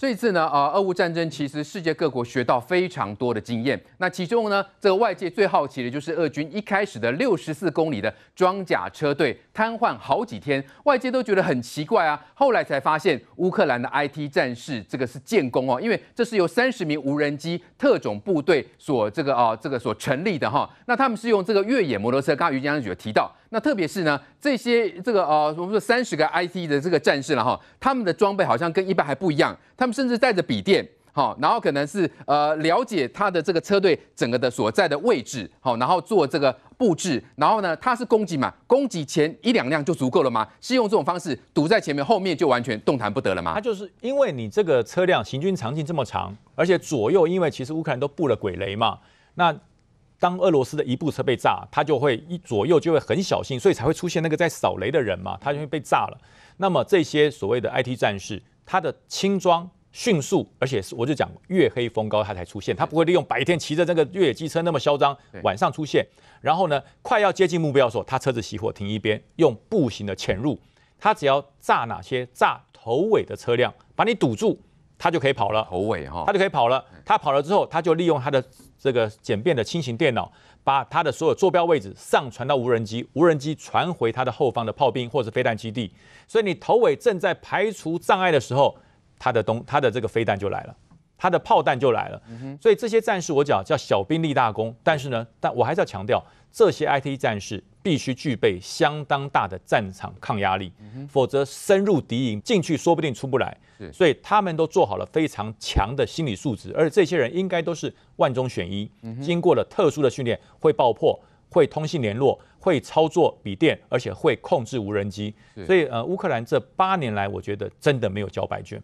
这次呢，呃，俄乌战争其实世界各国学到非常多的经验。那其中呢，这个外界最好奇的就是俄军一开始的六十四公里的装甲车队瘫痪好几天，外界都觉得很奇怪啊。后来才发现，乌克兰的 IT 战士这个是建功哦，因为这是由三十名无人机特种部队所这个啊这个所成立的哈。那他们是用这个越野摩托车，刚刚余将军有提到。那特别是呢，这些这个呃，我们说三十个 IT 的这个战士了哈，他们的装备好像跟一般还不一样，他们甚至带着笔电，好，然后可能是呃了解他的这个车队整个的所在的位置，好，然后做这个布置，然后呢，他是攻击嘛，攻击前一两辆就足够了吗？是用这种方式堵在前面，后面就完全动弹不得了吗？他就是因为你这个车辆行军长径这么长，而且左右因为其实乌克兰都布了鬼雷嘛，那。当俄罗斯的一部车被炸，他就会一左右就会很小心，所以才会出现那个在扫雷的人嘛，他就会被炸了。那么这些所谓的 I T 战士，他的轻装迅速，而且是我就讲月黑风高他才出现，他不会利用白天骑着这个越野机车那么嚣张，晚上出现，然后呢快要接近目标候，他车子熄火停一边，用步行的潜入，他只要炸哪些炸头尾的车辆，把你堵住。他就可以跑了，头尾哈，他就可以跑了。他跑了之后，他就利用他的这个简便的轻型电脑，把他的所有坐标位置上传到无人机，无人机传回他的后方的炮兵或者是飞弹基地。所以你头尾正在排除障碍的时候，他的东，他的这个飞弹就来了。他的炮弹就来了，所以这些战士我讲叫小兵立大功，但是呢，但我还是要强调，这些 IT 战士必须具备相当大的战场抗压力，否则深入敌营进去，说不定出不来。所以他们都做好了非常强的心理素质，而且这些人应该都是万中选一，经过了特殊的训练，会爆破，会通信联络，会操作笔电，而且会控制无人机。所以呃，乌克兰这八年来，我觉得真的没有交白卷。